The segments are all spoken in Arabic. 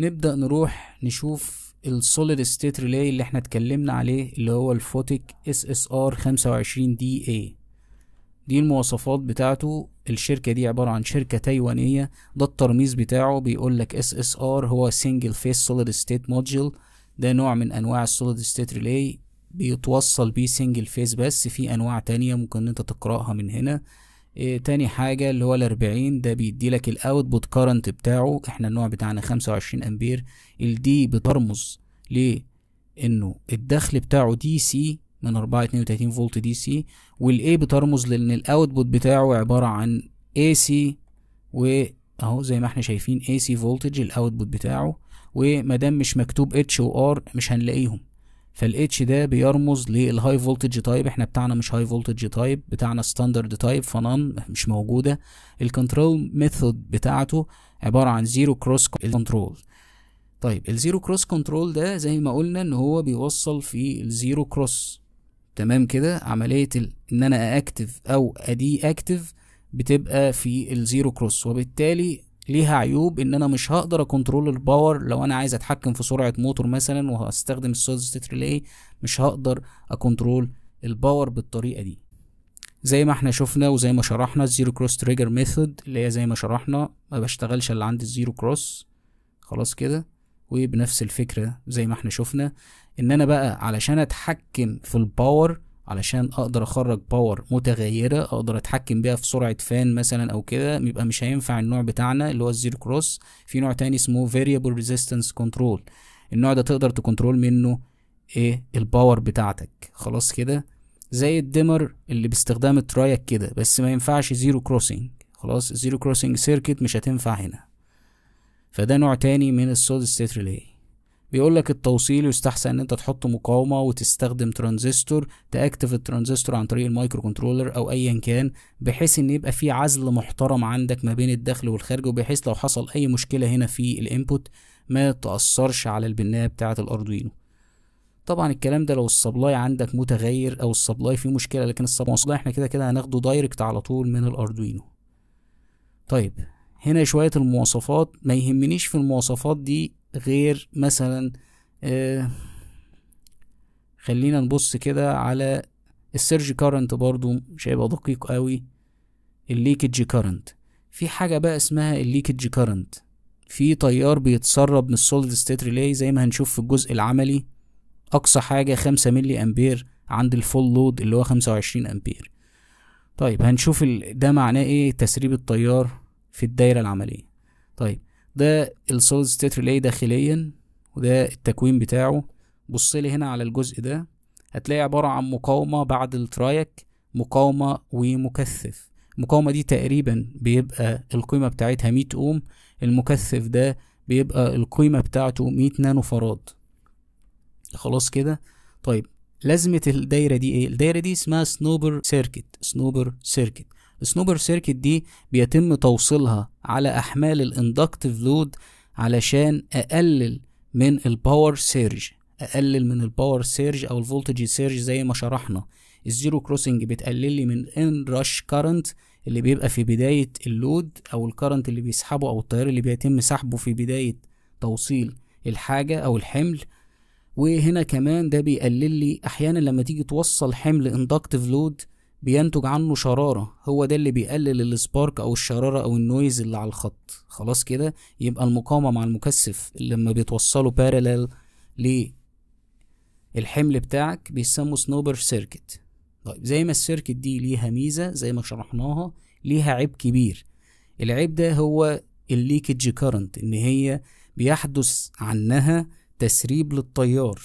نبدأ نروح نشوف السوليد ستيت ريلاي اللي احنا اتكلمنا عليه اللي هو الفوتيك اس اس ار 25 دي اي دي المواصفات بتاعته الشركة دي عبارة عن شركة تايوانية ده الترميز بتاعه بيقول لك اس اس ار هو سنجل فيس سوليد ستيت موديل ده نوع من انواع السوليد ستيت ريلاي بيتوصل بيه سنجل فيس بس في انواع تانية ممكن انت تقراها من هنا إيه تاني حاجة اللي هو الأربعين ده بيدي لك الأوتبوت كارنت بتاعه احنا النوع بتاعنا خمسة وعشرين أمبير الدي بترمز لإنه الدخل بتاعه دي سي من أربعة اتنين وتلاتين فولت دي سي والإي بترمز لأن الأوتبوت بتاعه عبارة عن اي سي وأهو زي ما احنا شايفين اي سي فولتج الأوتبوت بتاعه ومادام مش مكتوب اتش وار مش هنلاقيهم فالاتش ده بيرمز للهاي فولتج تايب احنا بتاعنا مش هاي فولتج تايب بتاعنا ستاندرد تايب فنان مش موجوده الكنترول ميثود بتاعته عباره عن زيرو كروس كنترول طيب الزيرو كروس كنترول ده زي ما قلنا ان هو بيوصل في الزيرو كروس تمام كده عمليه ان انا اكتف او ادي اكتف بتبقى في الزيرو كروس وبالتالي ليها عيوب ان انا مش هقدر اكنترول الباور لو انا عايز اتحكم في سرعه موتور مثلا وهستخدم السولد ستيت ريلي مش هقدر اكنترول الباور بالطريقه دي زي ما احنا شفنا وزي ما شرحنا الزيرو كروس تريجر ميثود اللي هي زي ما شرحنا ما بشتغلش اللي عند الزيرو كروس خلاص كده وبنفس الفكره زي ما احنا شفنا ان انا بقى علشان اتحكم في الباور علشان اقدر اخرج باور متغيره اقدر اتحكم بيها في سرعه فان مثلا او كده يبقى مش هينفع النوع بتاعنا اللي هو الزيرو كروس في نوع تاني اسمه فاريبل ريزيستنس كنترول النوع ده تقدر تكنترول منه ايه الباور بتاعتك خلاص كده زي الديمر اللي باستخدام الترايك كده بس ما ينفعش زيرو كروسنج خلاص زيرو كروسنج سيركت مش هتنفع هنا فده نوع تاني من السوليد ستيت ريلي بيقول لك التوصيل يستحسن ان انت تحط مقاومه وتستخدم ترانزستور تاكتف الترانزستور عن طريق المايكرو كنترولر او ايا كان بحيث ان يبقى في عزل محترم عندك ما بين الدخل والخارج وبحيث لو حصل اي مشكله هنا في الانبوت ما تاثرش على البنايه بتاعه الاردوينو طبعا الكلام ده لو السبلاي عندك متغير او السبلاي فيه مشكله لكن السبلاي احنا كده كده هناخده دايركت على طول من الاردوينو طيب هنا شويه المواصفات ما يهمنيش في المواصفات دي غير مثلا آه، خلينا نبص كده على السيرج كارنت برضو مش هيبقى دقيق قوي الليكج كارنت في حاجة بقى اسمها الليكج كارنت في تيار بيتسرب من السوليد ستيت ريلي زي ما هنشوف في الجزء العملي أقصى حاجة خمسة ملي أمبير عند الفول لود اللي هو خمسة وعشرين أمبير طيب هنشوف ده معناه ايه تسريب التيار في الدايرة العملية طيب ده السوليد ستيت ريلي داخليا وده التكوين بتاعه بص لي هنا على الجزء ده هتلاقي عبارة عن مقاومة بعد الترايك مقاومة ومكثف المقاومة دي تقريبا بيبقى القيمة بتاعتها 100 اوم المكثف ده بيبقى القيمة بتاعته 100 نانو فراد خلاص كده طيب لازمة الدايرة دي ايه؟ الدايرة دي اسمها سنوبر سيركت سنوبر سيركت السنوبر سيركت دي بيتم توصيلها على أحمال الاندكتيف لود علشان أقلل من الباور سيرج أقلل من الباور سيرج أو الفولتج سيرج زي ما شرحنا الزيرو كروسنج بتقلل لي من ان رش كارنت اللي بيبقى في بداية اللود أو الكارنت اللي بيسحبه أو التيار اللي بيتم سحبه في بداية توصيل الحاجة أو الحمل وهنا كمان ده بيقلل لي أحيانا لما تيجي توصل حمل اندكتيف لود بينتج عنه شرارة هو ده اللي بيقلل السبارك أو الشرارة أو النويز اللي على الخط خلاص كده يبقى المقاومة مع المكثف لما بيتوصلوا بارلل للحمل بتاعك بيسموا سنوبر سيركت طيب زي ما السيركت دي ليها ميزة زي ما شرحناها ليها عيب كبير العيب ده هو الليكج كارنت إن هي بيحدث عنها تسريب للتيار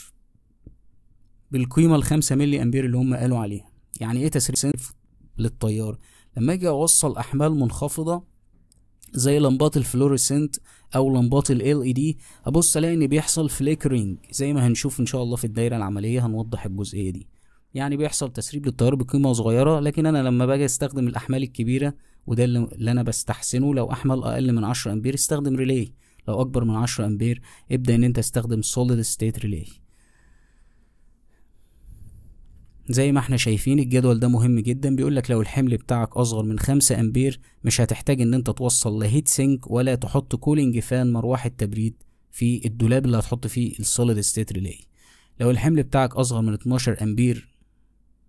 بالقيمة الخمسة ملي أمبير اللي هم قالوا عليها يعني ايه تسريب سنف للتيار لما اجي اوصل احمال منخفضه زي لمبات الفلوريسنت او لمبات ال اي دي e ابص الاقي ان بيحصل فليكرينج زي ما هنشوف ان شاء الله في الدايره العمليه هنوضح الجزئيه دي يعني بيحصل تسريب للتيار بقيمه صغيره لكن انا لما باجي استخدم الاحمال الكبيره وده اللي انا بستحسنه لو احمال اقل من 10 امبير استخدم ريلي لو اكبر من 10 امبير ابدا ان انت استخدم سوليد ستيت ريلي زي ما احنا شايفين الجدول ده مهم جدا بيقولك لو الحمل بتاعك اصغر من 5 امبير مش هتحتاج ان انت توصل لهيت سينك ولا تحط كولينج فان مروحة تبريد في الدولاب اللي هتحط فيه السوليد ستيت ريلاي لو الحمل بتاعك اصغر من 12 امبير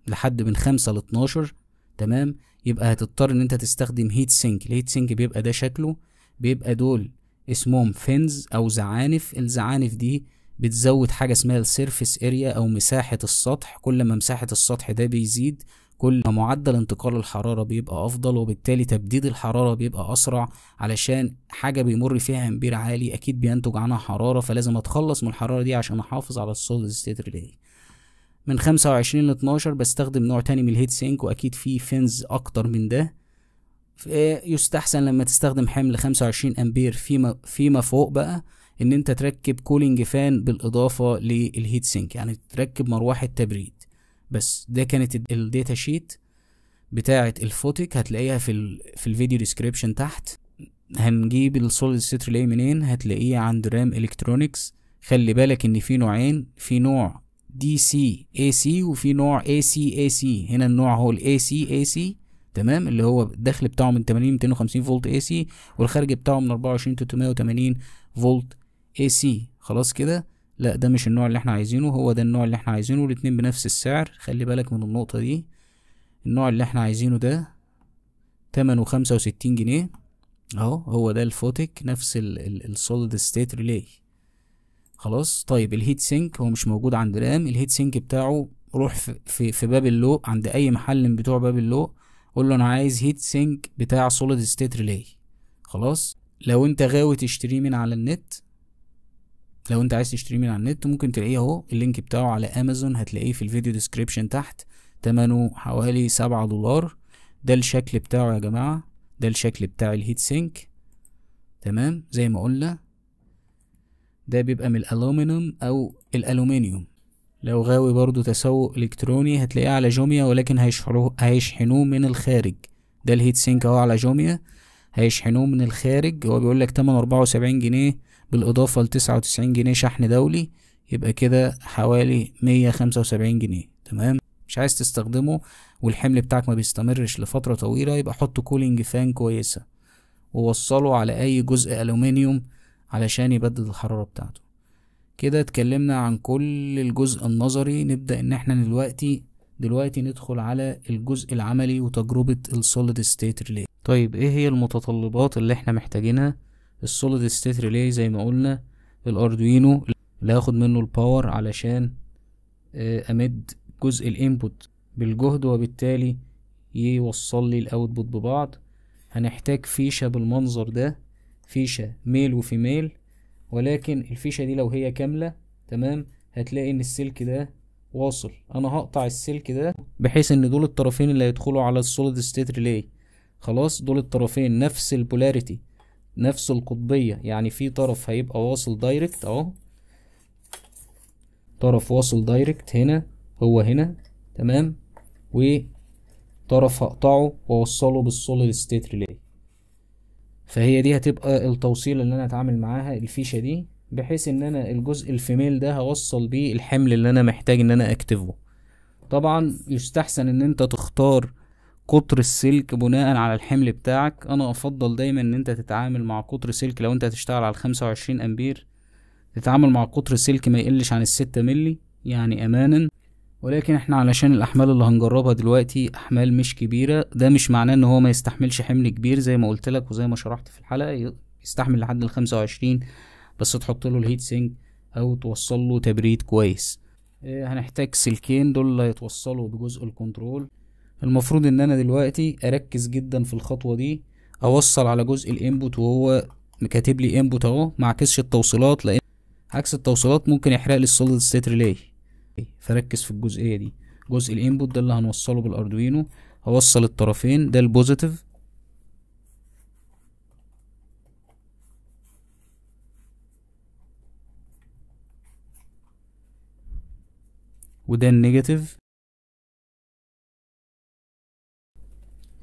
لحد من 5 ل 12 تمام يبقى هتضطر ان انت تستخدم هيت سينك الهيت سينك بيبقى ده شكله بيبقى دول اسمهم فينز او زعانف الزعانف دي بتزود حاجة اسمها السيرفيس اريا او مساحة السطح كل ما مساحة السطح ده بيزيد كل ما معدل انتقال الحرارة بيبقى افضل وبالتالي تبديد الحرارة بيبقى اسرع علشان حاجة بيمر فيها امبير عالي اكيد بينتج عنها حرارة فلازم اتخلص من الحرارة دي عشان احافظ على السوليد ستيت ريلي من خمسة وعشرين لاتناشر بستخدم نوع تاني من الهيت سينك واكيد في فينز اكتر من ده آه، يستحسن لما تستخدم حمل خمسة وعشرين امبير فيما فيما فوق بقى ان انت تركب كولينج فان بالاضافه للهيت سينك يعني تركب مروحه تبريد بس ده كانت الداتا شيت بتاعه الفوتك هتلاقيها في ال في الفيديو ديسكريبشن تحت هنجيب السوليد ستيت ريلي منين هتلاقيه عند رام الكترونكس خلي بالك ان في نوعين في نوع دي سي اي سي وفي نوع اي سي اي سي هنا النوع هو الاي سي اي سي تمام اللي هو الدخل بتاعه من 80 250 فولت اي سي والخارج بتاعه من 24 380 فولت AC خلاص كده لا ده مش النوع اللي احنا عايزينه هو ده النوع اللي احنا عايزينه الاتنين بنفس السعر خلي بالك من النقطة دي النوع اللي احنا عايزينه ده تمنه خمسة وستين جنيه اهو هو ده الفوتك نفس السوليد ستيت ريلي خلاص طيب الهيت سينك هو مش موجود عند رام الهيت سينك بتاعه روح في, في باب اللو عند اي محل من بتوع باب اللو قول له انا عايز هيت سينك بتاع سوليد ستيت ريلي خلاص لو انت غاوي تشتريه من على النت لو انت عايز تشتريه من على النت ممكن تلاقيه اهو اللينك بتاعه على امازون هتلاقيه في الفيديو ديسكريبشن تحت تمنه حوالي سبعة دولار ده الشكل بتاعه يا جماعة ده الشكل بتاع الهيت سينك تمام زي ما قلنا ده بيبقى من الالومنيوم او الالومنيوم لو غاوي برضو تسوق الكتروني هتلاقيه على جوميا ولكن هيشحنوه من الخارج ده الهيت سينك اهو على جوميا هيشحنوه من الخارج هو بيقول لك تمن اربعة وسبعين جنيه بالإضافة لتسعة وتسعين جنيه شحن دولي يبقى كده حوالي مية خمسة وسبعين جنيه تمام مش عايز تستخدمه والحمل بتاعك ما بيستمرش لفترة طويلة يبقى حط كولينج فان كويسة ووصله على أي جزء ألومنيوم علشان يبدد الحرارة بتاعته كده اتكلمنا عن كل الجزء النظري نبدأ إن احنا دلوقتي دلوقتي ندخل على الجزء العملي وتجربة السوليد ستيت ريلي طيب ايه هي المتطلبات اللي احنا محتاجينها السوليد ستيت ريلي زي ما قلنا الاردوينو اللي هاخد منه الباور علشان آه، امد جزء الانبوت بالجهد وبالتالي يوصل لي الاوتبوت ببعض هنحتاج فيشة بالمنظر ده فيشة ميل وفيميل ولكن الفيشة دي لو هي كاملة تمام هتلاقي ان السلك ده واصل انا هقطع السلك ده بحيث ان دول الطرفين اللي هيدخلوا على السوليد ستيت ريلي خلاص دول الطرفين نفس البولاريتي نفس القطبية يعني في طرف هيبقى واصل دايركت اهو طرف واصل دايركت هنا هو هنا تمام وطرف هقطعه واوصله بالسوليد ستيت ريلي فهي دي هتبقى التوصيل اللي انا هتعامل معاها الفيشة دي بحيث ان انا الجزء الفيميل ده هوصل بيه الحمل اللي انا محتاج ان انا اكتفه طبعا يستحسن ان انت تختار قطر السلك بناء على الحمل بتاعك انا افضل دايما ان انت تتعامل مع قطر سلك لو انت هتشتغل على الخمسة وعشرين امبير تتعامل مع قطر سلك ما يقلش عن الستة ملي يعني امانا ولكن احنا علشان الاحمال اللي هنجربها دلوقتي احمال مش كبيرة ده مش معناه ان هو ما يستحملش حمل كبير زي ما قلت لك وزي ما شرحت في الحلقة يستحمل لحد الخمسة وعشرين بس تحط له الهيت سينك او توصل له تبريد كويس آه، هنحتاج سلكين دول اللي هيتوصلوا بجزء الكنترول المفروض ان انا دلوقتي اركز جدا في الخطوة دي اوصل على جزء الانبوت وهو مكاتب لي انبوت اهو ما عكسش التوصيلات لان عكس التوصيلات ممكن يحرق لي السوليد ستيت ريلي فركز في الجزئية دي جزء الانبوت ده اللي هنوصله بالاردوينو هوصل الطرفين ده البوزيتيف وده النيجاتيف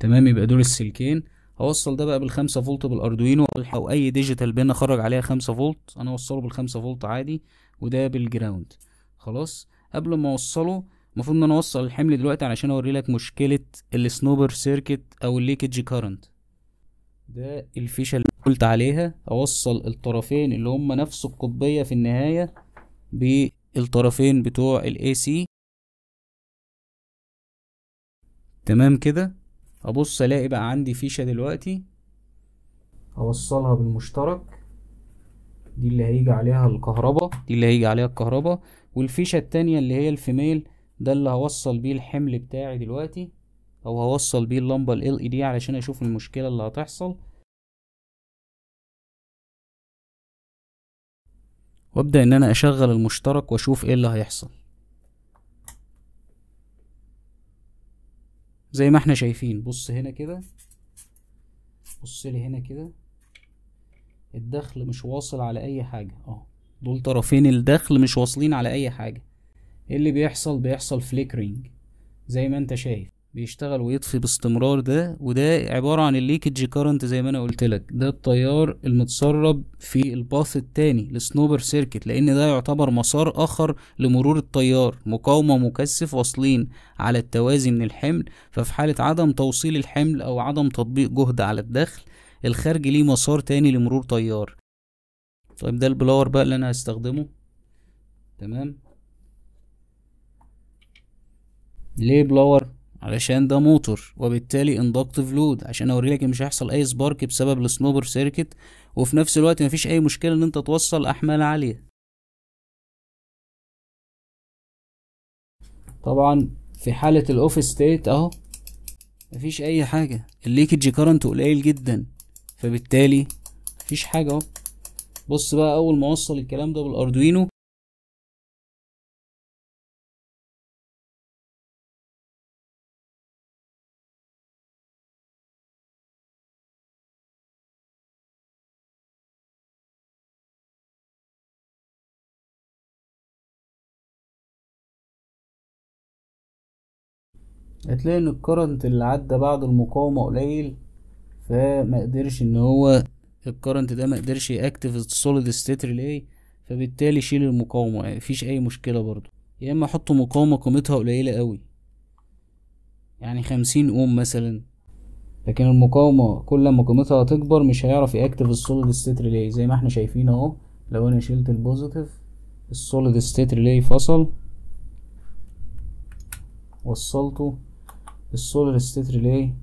تمام يبقى دول السلكين هوصل ده بقى بالخمسة فولت بالاردوينو او اي ديجيتال بين اخرج عليها خمسة فولت انا اوصله بالخمسة فولت عادي وده بالجراوند خلاص قبل ما اوصله المفروض ان انا اوصل الحمل دلوقتي علشان اوري لك مشكله السنوبر سيركت او الليكج كارنت ده الفيشه اللي قلت عليها اوصل الطرفين اللي هما نفس القطبيه في النهايه بالطرفين بتوع الاي سي تمام كده ابص الاقي بقى عندي فيشة دلوقتي اوصلها بالمشترك دي اللي هيجي عليها الكهرباء دي اللي هيجي عليها الكهرباء والفيشة التانية اللي هي الفيميل ده اللي هوصل بيه الحمل بتاعي دلوقتي او هوصل بيه اللمبة ال اي دي e علشان اشوف المشكلة اللي هتحصل وابدأ ان انا اشغل المشترك واشوف ايه اللي هيحصل زي ما احنا شايفين بص هنا كده بص لي هنا كده الدخل مش واصل على اي حاجه اه دول طرفين الدخل مش واصلين على اي حاجه ايه اللي بيحصل بيحصل فليكرينج زي ما انت شايف بيشتغل ويطفي باستمرار ده وده عبارة عن الليكج كارنت زي ما انا قلت لك ده التيار المتسرب في الباث التاني لسنوبر سيركت لان ده يعتبر مسار اخر لمرور التيار مقاومة مكثف واصلين على التوازي من الحمل ففي حالة عدم توصيل الحمل او عدم تطبيق جهد على الدخل الخارج ليه مسار تاني لمرور تيار طيب ده البلاور بقى اللي انا هستخدمه تمام ليه بلاور علشان ده موتور وبالتالي اندكتيف لود عشان اوريلك ان مش هيحصل اي سبارك بسبب السنوبر سيركت وفي نفس الوقت مفيش اي مشكله ان انت توصل احمال عاليه طبعا في حاله الاوف ستيت اهو مفيش اي حاجه الليكج كارنت قليل جدا فبالتالي مفيش حاجه اهو بص بقى اول ما اوصل الكلام ده بالاردوينو هتلاقي ان الكرنت اللي عدى بعد المقاومة قليل فما قدرش ان هو الكرنت ده ما قدرش ياكتف السوليد ستيت ريلي فبالتالي شيل المقاومة يعني مفيش اي مشكلة برضو يا اما احط مقاومة قيمتها قليلة قوي يعني خمسين اوم مثلا لكن المقاومة كل ما قيمتها هتكبر مش هيعرف ياكتف السوليد ستيت ريلي زي ما احنا شايفين اهو لو انا شلت البوزيتيف السوليد ستيت ريلي فصل وصلته السولار ستيت ريلي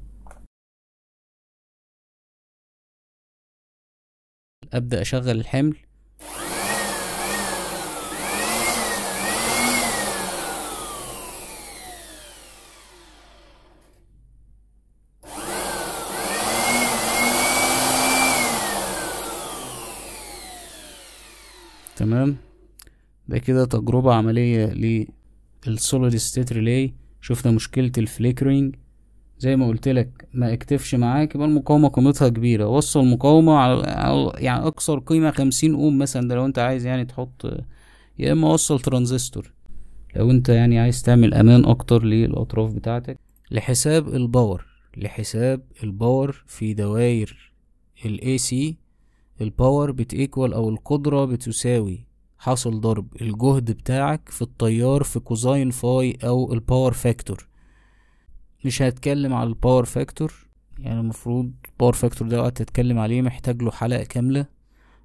ابدا اشغل الحمل تمام ده كده تجربة عملية للسوليد ستيت ريلي شفنا مشكلة الفليكرينج زي ما قلت لك ما اكتفش معاك يبقى المقاومة قيمتها كبيرة وصل مقاومة على يعني أكثر قيمة خمسين أوم مثلا ده لو أنت عايز يعني تحط يا إما وصل ترانزستور لو أنت يعني عايز تعمل أمان أكتر للأطراف بتاعتك لحساب الباور لحساب الباور في دواير ال AC الباور بتيكوال أو القدرة بتساوي حصل ضرب الجهد بتاعك في التيار في كوزاين فاي او الباور فاكتور مش هتكلم على الباور فاكتور يعني المفروض الباور فاكتور ده وقت تتكلم عليه محتاج له حلقة كاملة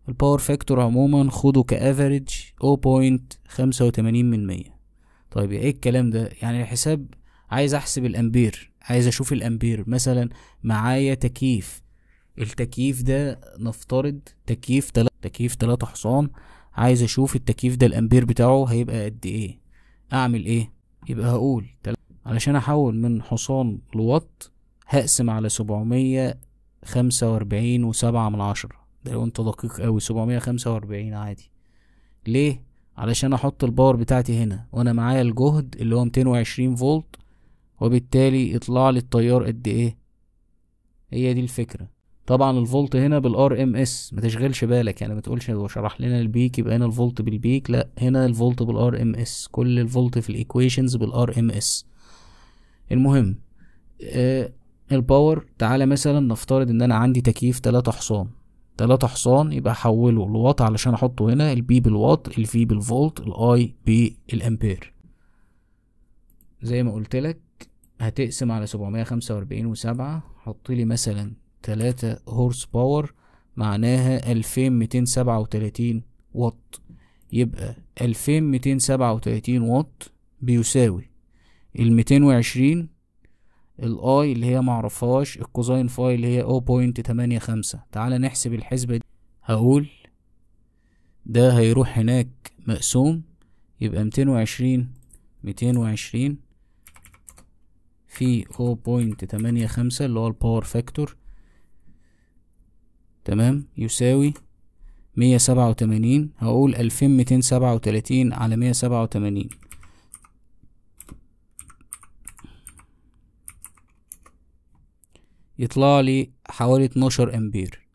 الباور فاكتور عموما خده كافريج 0.85 من مية طيب ايه الكلام ده يعني الحساب عايز احسب الامبير عايز اشوف الامبير مثلا معايا تكييف التكييف ده نفترض تكييف تلاتة تكييف تلاتة حصان عايز اشوف التكييف ده الامبير بتاعه هيبقى قد ايه اعمل ايه يبقى هقول علشان احول من حصان لوات هقسم على سبعمية خمسة واربعين وسبعة من عشرة ده لو انت دقيق اوي سبعمية خمسة واربعين عادي ليه علشان احط الباور بتاعتي هنا وانا معايا الجهد اللي هو ميتين وعشرين فولت وبالتالي يطلع لي التيار قد ايه هي دي الفكرة طبعا الفولت هنا بالار ام اس ما تشغلش بالك يعني ما تقولش هو شرح لنا البيك يبقى هنا الفولت بالبيك لا هنا الفولت بالار ام اس كل الفولت في الايكويشنز بالار ام اس المهم آه الباور تعالى مثلا نفترض ان انا عندي تكييف 3 حصان 3 حصان يبقى احوله لواط علشان احطه هنا البي بالواط الفي بالفولت الاي بالامبير زي ما قلت لك هتقسم على 745 و7 حط لي مثلا تلاتة هورس باور معناها ألفين ميتين سبعة وتلاتين واط يبقى ألفين ميتين سبعة وتلاتين واط بيساوي الميتين وعشرين الاي اللي هي معرفهاش الكوزاين فاي اللي هي خمسة تعالى نحسب الحسبة دي هقول ده هيروح هناك مقسوم يبقى ميتين وعشرين ميتين وعشرين في خمسة اللي هو الباور فاكتور تمام يساوي مية سبعة وتمانين هقول ألفين ميتين سبعة وتلاتين على مية سبعة وتمانين يطلع لي حوالي اتناشر أمبير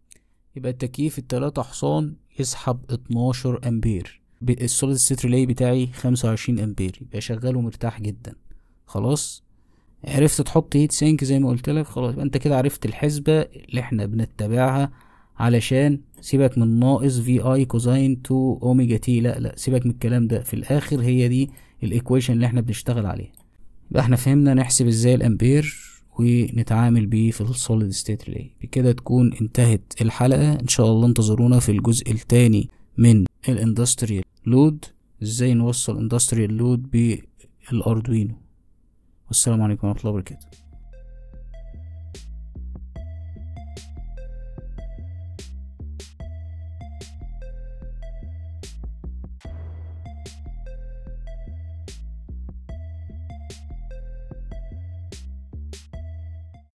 يبقى التكييف التلاتة حصان يسحب اتناشر أمبير السوليد ستيت ريلي بتاعي خمسة وعشرين أمبير يبقى شغال ومرتاح جدا خلاص عرفت تحط هيت سينك زي ما قلت لك خلاص يبقى انت كده عرفت الحسبة اللي احنا بنتبعها علشان سيبك من ناقص في اي كوزين 2 اوميجا تي لا لا سيبك من الكلام ده في الاخر هي دي الايكويشن اللي احنا بنشتغل عليها يبقى احنا فهمنا نحسب ازاي الامبير ونتعامل بيه في السوليد ستيت ريلي بكده تكون انتهت الحلقة ان شاء الله انتظرونا في الجزء الثاني من الاندستريال لود ازاي نوصل اندستريال لود بالاردوينو والسلام عليكم ورحمة الله وبركاته